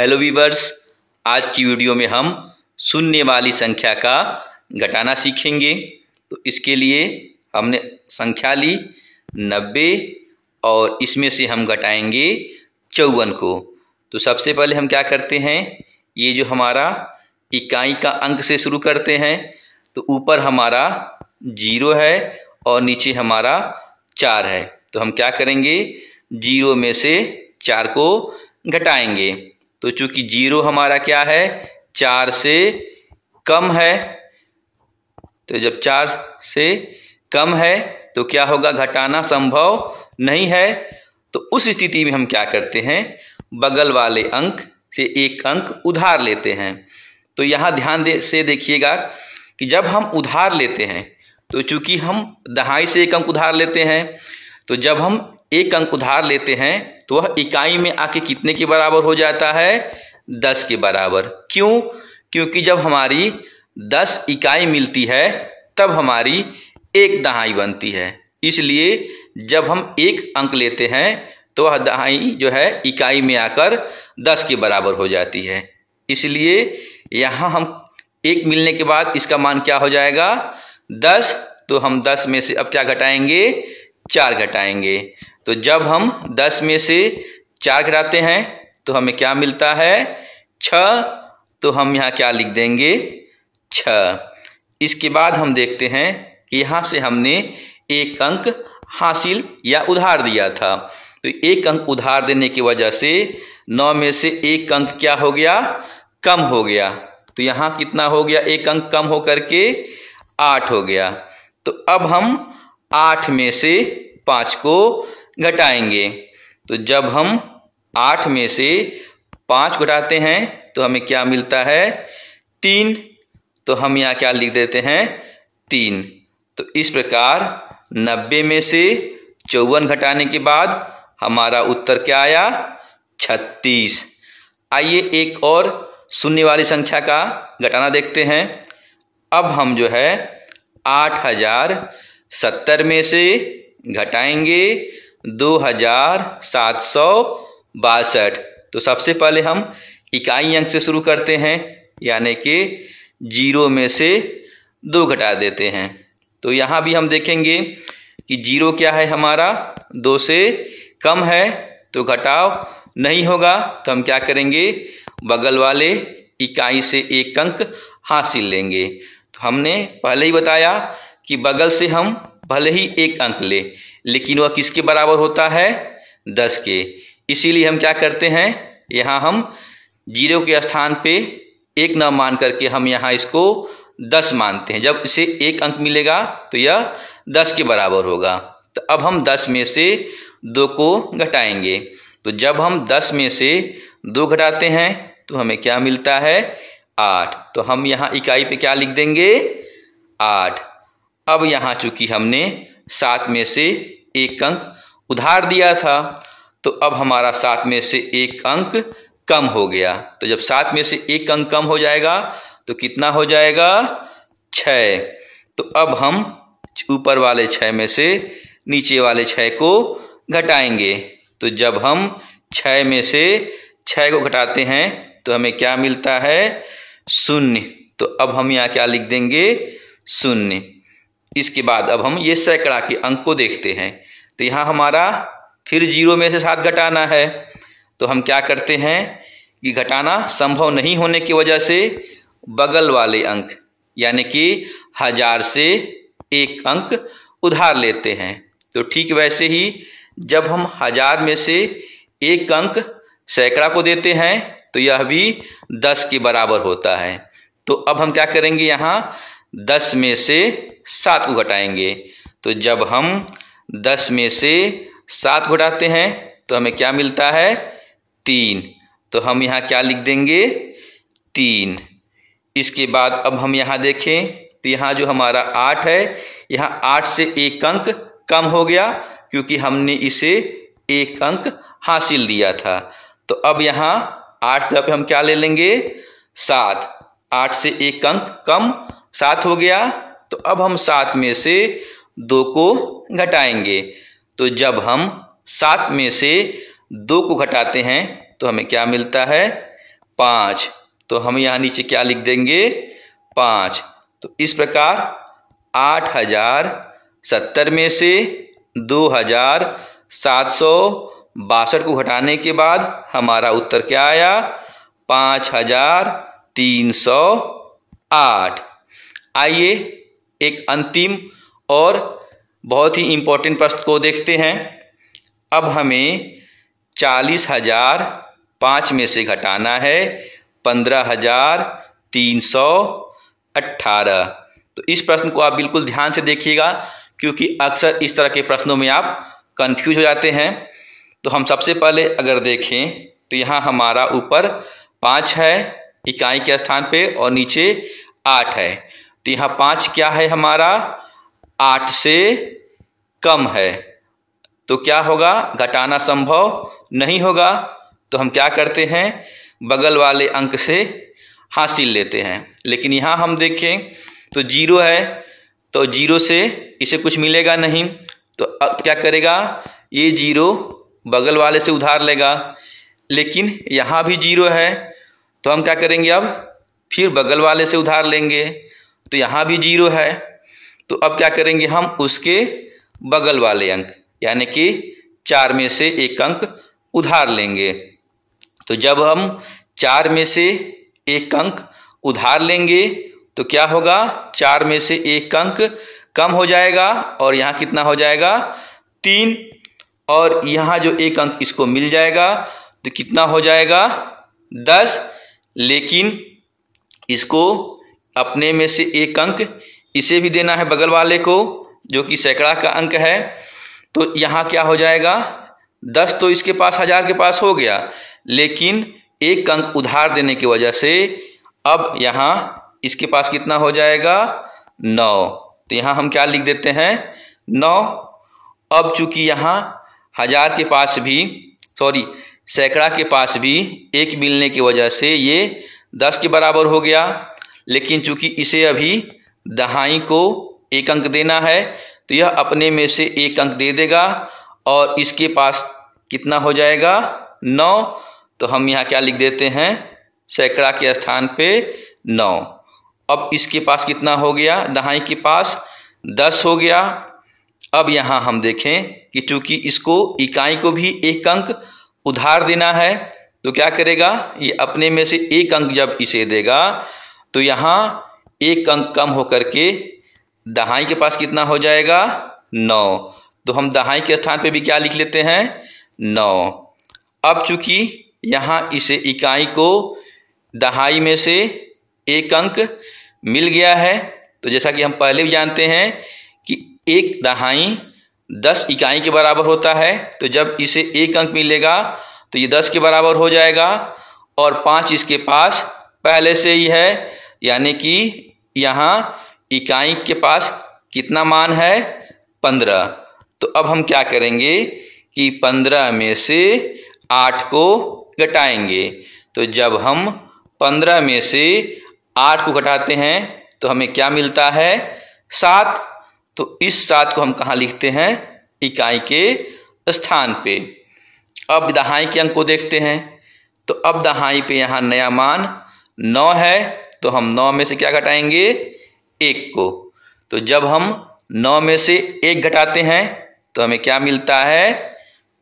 hello viewers आज की video में हम शून्य वाली संख्या का घटाना सीखेंगे तो इसके लिए हमने संख्या ली नब्बे और इसमें से हम घटाएंगे चौवन को तो सबसे पहले हम क्या करते हैं ये जो हमारा इकाई का अंक से शुरू करते हैं तो ऊपर हमारा जीरो है और नीचे हमारा चार है तो हम क्या करेंगे जीरो में से चार को घटाएंगे तो चूंकि जीरो हमारा क्या है चार से कम है तो जब चार से कम है तो क्या होगा घटाना संभव नहीं है तो उस स्थिति में हम क्या करते हैं बगल वाले अंक से एक अंक उधार लेते हैं तो यहाँ ध्यान दे से देखिएगा कि जब हम उधार लेते हैं तो चूंकि हम दहाई से एक अंक उधार लेते हैं तो जब हम एक अंक उधार लेते हैं तो वह इकाई में आके कितने के बराबर हो जाता है दस के बराबर क्यों क्योंकि जब हमारी दस इकाई मिलती है तब हमारी एक दहाई बनती है इसलिए जब हम एक अंक लेते हैं तो वह दहाई जो है इकाई में आकर दस के बराबर हो जाती है इसलिए यहाँ हम एक मिलने के बाद इसका मान क्या हो जाएगा दस तो हम दस में से अब क्या घटाएंगे चार घटाएंगे तो जब हम दस में से चार घटाते हैं तो हमें क्या मिलता है छ तो हम यहाँ क्या लिख देंगे छ इसके बाद हम देखते हैं कि यहाँ से हमने एक अंक हासिल या उधार दिया था तो एक अंक उधार देने की वजह से नौ में से एक अंक क्या हो गया कम हो गया तो यहाँ कितना हो गया एक अंक कम हो करके आठ हो गया तो अब हम आठ में से पाँच को घटाएंगे तो जब हम आठ में से पाँच घटाते हैं तो हमें क्या मिलता है तीन तो हम यहाँ क्या लिख देते हैं तीन तो इस प्रकार नब्बे में से चौवन घटाने के बाद हमारा उत्तर क्या आया छत्तीस आइए एक और शून्य वाली संख्या का घटाना देखते हैं अब हम जो है आठ हजार सत्तर में से घटाएंगे दो हजार सात सौ बासठ तो सबसे पहले हम इकाई अंक से शुरू करते हैं यानी कि जीरो में से दो घटा देते हैं तो यहाँ भी हम देखेंगे कि जीरो क्या है हमारा दो से कम है तो घटाव नहीं होगा तो हम क्या करेंगे बगल वाले इकाई से एक अंक हासिल लेंगे तो हमने पहले ही बताया कि बगल से हम भले ही एक अंक ले लेकिन वह किसके बराबर होता है दस के इसीलिए हम क्या करते हैं यहाँ हम जीरो के स्थान पे एक न मान करके हम यहाँ इसको दस मानते हैं जब इसे एक अंक मिलेगा तो यह दस के बराबर होगा तो अब हम दस में से दो को घटाएंगे तो जब हम दस में से दो घटाते हैं तो हमें क्या मिलता है आठ तो हम यहाँ इकाई पे क्या लिख देंगे आठ अब यहाँ चूंकि हमने सात में से एक अंक उधार दिया था तो अब हमारा सात में से एक अंक कम हो गया तो जब सात में से एक अंक कम हो जाएगा तो कितना हो जाएगा छ तो अब हम ऊपर वाले छः में से नीचे वाले छः को घटाएंगे तो जब हम छः में से छः को घटाते हैं तो हमें क्या मिलता है शून्य तो अब हम यहाँ क्या लिख देंगे शून्य इसके बाद अब हम ये सैकड़ा के अंक को देखते हैं तो यहाँ हमारा फिर जीरो में से सात घटाना है तो हम क्या करते हैं कि घटाना संभव नहीं होने की वजह से बगल वाले अंक यानी कि हजार से एक अंक उधार लेते हैं तो ठीक वैसे ही जब हम हजार में से एक अंक सैकड़ा को देते हैं तो यह भी दस के बराबर होता है तो अब हम क्या करेंगे यहाँ दस में से सात को घटाएंगे तो जब हम दस में से सात घटाते हैं तो हमें क्या मिलता है तीन तो हम यहाँ क्या लिख देंगे तीन इसके बाद अब हम यहाँ देखें तो यहाँ जो हमारा आठ है यहाँ आठ से एक अंक कम हो गया क्योंकि हमने इसे एक अंक हासिल दिया था तो अब यहाँ आठ जगह पे हम क्या ले लेंगे सात आठ से एक अंक कम सात हो गया तो अब हम सात में से दो को घटाएंगे तो जब हम सात में से दो को घटाते हैं तो हमें क्या मिलता है पाँच तो हम यहाँ नीचे क्या लिख देंगे पाँच तो इस प्रकार आठ हजार सत्तर में से दो हजार सात सौ बासठ को घटाने के बाद हमारा उत्तर क्या आया पाँच हजार तीन सौ आठ आइए एक अंतिम और बहुत ही इम्पोर्टेंट प्रश्न को देखते हैं अब हमें चालीस हजार पाँच में से घटाना है पंद्रह हजार तीन सौ अट्ठारह तो इस प्रश्न को आप बिल्कुल ध्यान से देखिएगा क्योंकि अक्सर इस तरह के प्रश्नों में आप कंफ्यूज हो जाते हैं तो हम सबसे पहले अगर देखें तो यहाँ हमारा ऊपर पाँच है इकाई के स्थान पे और नीचे आठ है तो यहाँ पाँच क्या है हमारा आठ से कम है तो क्या होगा घटाना संभव नहीं होगा तो हम क्या करते हैं बगल वाले अंक से हासिल लेते हैं लेकिन यहाँ हम देखें तो जीरो है तो जीरो से इसे कुछ मिलेगा नहीं तो अब क्या करेगा ये जीरो बगल वाले से उधार लेगा लेकिन यहाँ भी जीरो है तो हम क्या करेंगे अब फिर बगल वाले से उधार लेंगे तो यहाँ भी जीरो है तो अब क्या करेंगे हम उसके बगल वाले अंक यानी कि चार में से एक अंक उधार लेंगे तो जब हम चार में से एक अंक उधार लेंगे तो क्या होगा चार में से एक अंक कम हो जाएगा और यहाँ कितना हो जाएगा तीन और यहाँ जो एक अंक इसको मिल जाएगा तो कितना हो जाएगा दस लेकिन इसको अपने में से एक अंक इसे भी देना है बगल वाले को जो कि सैकड़ा का अंक है तो यहाँ क्या हो जाएगा दस तो इसके पास हजार के पास हो गया लेकिन एक अंक उधार देने की वजह से अब यहाँ इसके पास कितना हो जाएगा नौ तो यहाँ हम क्या लिख देते हैं नौ अब चूंकि यहाँ हजार के पास भी सॉरी सैकड़ा के पास भी एक मिलने की वजह से ये दस के बराबर हो गया लेकिन चूंकि इसे अभी दहाई को एक अंक देना है तो यह अपने में से एक अंक दे देगा और इसके पास कितना हो जाएगा नौ तो हम यहाँ क्या लिख देते हैं सैकड़ा के स्थान पे नौ अब इसके पास कितना हो गया दहाई के पास दस हो गया अब यहाँ हम देखें कि चूंकि इसको इकाई को भी एक अंक उधार देना है तो क्या करेगा ये अपने में से एक अंक जब इसे देगा तो यहाँ एक अंक कम होकर के दहाई के पास कितना हो जाएगा नौ तो हम दहाई के स्थान पे भी क्या लिख लेते हैं नौ अब चूंकि यहाँ इसे इकाई को दहाई में से एक अंक मिल गया है तो जैसा कि हम पहले भी जानते हैं कि एक दहाई दस इकाई के बराबर होता है तो जब इसे एक अंक मिलेगा तो ये दस के बराबर हो जाएगा और पाँच इसके पास पहले से ही है यानी कि यहाँ इकाई के पास कितना मान है पंद्रह तो अब हम क्या करेंगे कि पंद्रह में से आठ को घटाएंगे तो जब हम पंद्रह में से आठ को घटाते हैं तो हमें क्या मिलता है सात तो इस सात को हम कहाँ लिखते हैं इकाई के स्थान पे अब दहाई के अंक को देखते हैं तो अब दहाई पे यहाँ नया मान नौ है तो हम नौ में से क्या घटाएंगे एक को तो जब हम नौ में से एक घटाते हैं तो हमें क्या मिलता है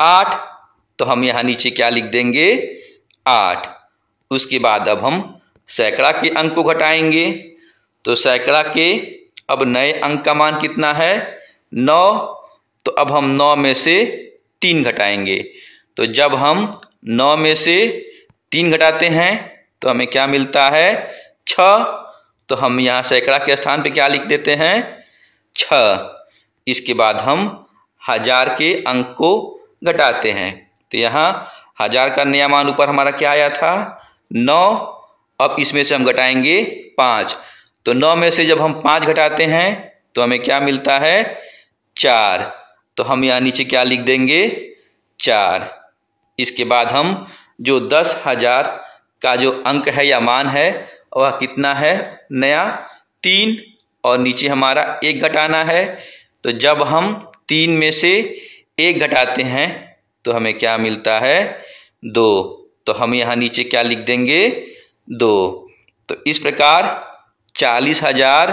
आठ तो हम यहाँ नीचे क्या लिख देंगे आठ उसके बाद अब हम सैकड़ा के अंक को घटाएंगे तो सैकड़ा के अब नए अंक का मान कितना है नौ तो अब हम नौ में से तीन घटाएंगे तो जब हम नौ में से तीन घटाते हैं तो हमें क्या मिलता है छ तो हम यहाँ सैकड़ा के स्थान पे क्या लिख देते हैं छ इसके बाद हम हजार के अंक को घटाते हैं तो यहाँ हजार का नया मान ऊपर हमारा क्या आया था नौ अब इसमें से हम घटाएंगे पाँच तो नौ में से जब हम पाँच घटाते हैं तो हमें क्या मिलता है चार तो हम यहाँ नीचे क्या लिख देंगे चार इसके बाद हम जो दस हजार का जो अंक है या मान है वह कितना है नया तीन और नीचे हमारा एक घटाना है तो जब हम तीन में से एक घटाते हैं तो हमें क्या मिलता है दो तो हम यहाँ नीचे क्या लिख देंगे दो तो इस प्रकार चालीस हजार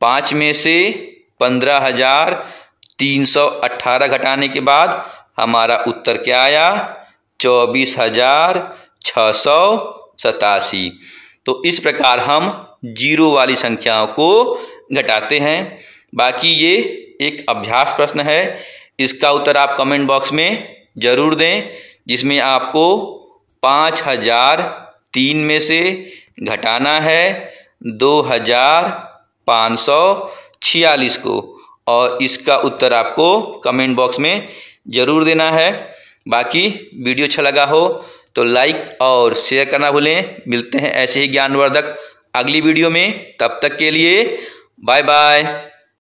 पाँच में से पंद्रह हजार तीन सौ अट्ठारह घटाने के बाद हमारा उत्तर क्या आया चौबीस हजार छः सौ सतासी तो इस प्रकार हम जीरो वाली संख्याओं को घटाते हैं बाकी ये एक अभ्यास प्रश्न है इसका उत्तर आप कमेंट बॉक्स में ज़रूर दें जिसमें आपको पाँच हजार तीन में से घटाना है दो हजार पाँच सौ छियालीस को और इसका उत्तर आपको कमेंट बॉक्स में ज़रूर देना है बाकी वीडियो अच्छा लगा हो तो लाइक और शेयर करना भूलें मिलते हैं ऐसे ही ज्ञानवर्धक अगली वीडियो में तब तक के लिए बाय बाय